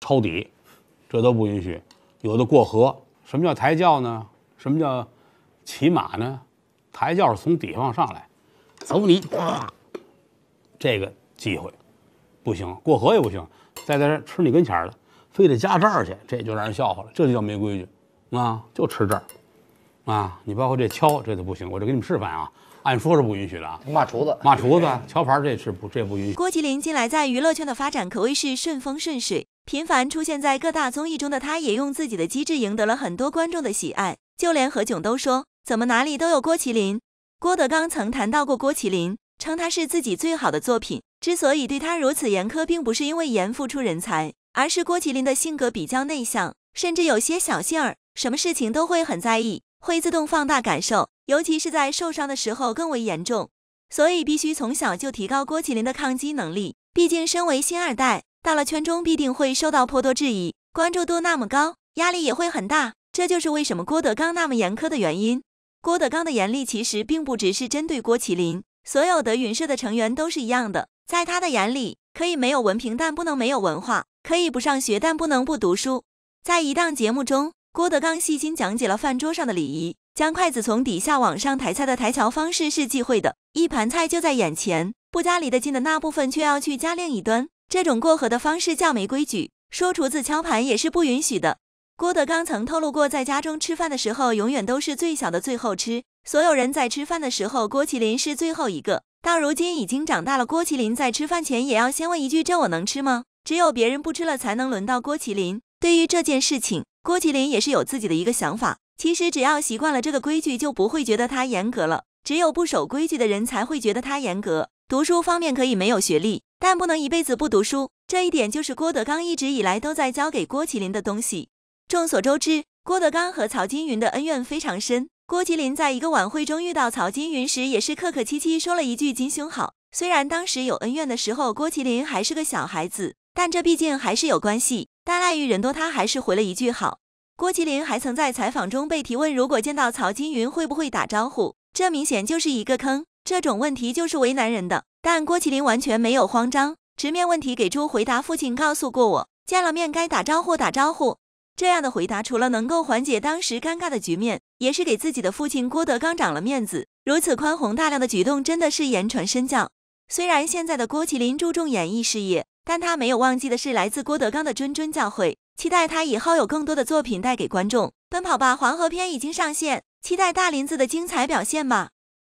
抄底，这都不允许。有的过河，什么叫抬轿呢？什么叫骑马呢？抬轿是从底下往上来，走你！这个机会不行，过河也不行，再在这吃你跟前儿的，非得加这儿去，这就让人笑话了，这就叫没规矩啊！就吃这儿啊！你包括这敲，这都不行。我就给你们示范啊，按说是不允许的。啊！骂厨子，骂厨子，敲牌这是不这不允许。郭麒麟近来在娱乐圈的发展可谓是顺风顺水。频繁出现在各大综艺中的他，也用自己的机智赢得了很多观众的喜爱。就连何炅都说：“怎么哪里都有郭麒麟。”郭德纲曾谈到过郭麒麟，称他是自己最好的作品。之所以对他如此严苛，并不是因为严复出人才，而是郭麒麟的性格比较内向，甚至有些小性儿，什么事情都会很在意，会自动放大感受，尤其是在受伤的时候更为严重。所以必须从小就提高郭麒麟的抗击能力。毕竟身为星二代。到了圈中必定会受到颇多质疑，关注度那么高，压力也会很大。这就是为什么郭德纲那么严苛的原因。郭德纲的严厉其实并不只是针对郭麒麟，所有德云社的成员都是一样的。在他的眼里，可以没有文凭，但不能没有文化；可以不上学，但不能不读书。在一档节目中，郭德纲细心讲解了饭桌上的礼仪，将筷子从底下往上抬菜的抬桥方式是忌讳的。一盘菜就在眼前，不加离得近的那部分，却要去加另一端。这种过河的方式叫没规矩，说厨子敲盘也是不允许的。郭德纲曾透露过，在家中吃饭的时候，永远都是最小的最后吃。所有人在吃饭的时候，郭麒麟是最后一个。到如今已经长大了，郭麒麟在吃饭前也要先问一句：“这我能吃吗？”只有别人不吃了，才能轮到郭麒麟。对于这件事情，郭麒麟也是有自己的一个想法。其实只要习惯了这个规矩，就不会觉得他严格了。只有不守规矩的人才会觉得他严格。读书方面可以没有学历。但不能一辈子不读书，这一点就是郭德纲一直以来都在教给郭麒麟的东西。众所周知，郭德纲和曹金云的恩怨非常深。郭麒麟在一个晚会中遇到曹金云时，也是客客气气说了一句“金兄好”。虽然当时有恩怨的时候，郭麒麟还是个小孩子，但这毕竟还是有关系。但碍于人多，他还是回了一句“好”。郭麒麟还曾在采访中被提问，如果见到曹金云会不会打招呼？这明显就是一个坑。这种问题就是为难人的，但郭麒麟完全没有慌张，直面问题给出回答。父亲告诉过我，见了面该打招呼打招呼。这样的回答除了能够缓解当时尴尬的局面，也是给自己的父亲郭德纲长了面子。如此宽宏大量的举动，真的是言传身教。虽然现在的郭麒麟注重演艺事业，但他没有忘记的是来自郭德纲的谆谆教诲。期待他以后有更多的作品带给观众。奔跑吧黄河篇已经上线，期待大林子的精彩表现吧。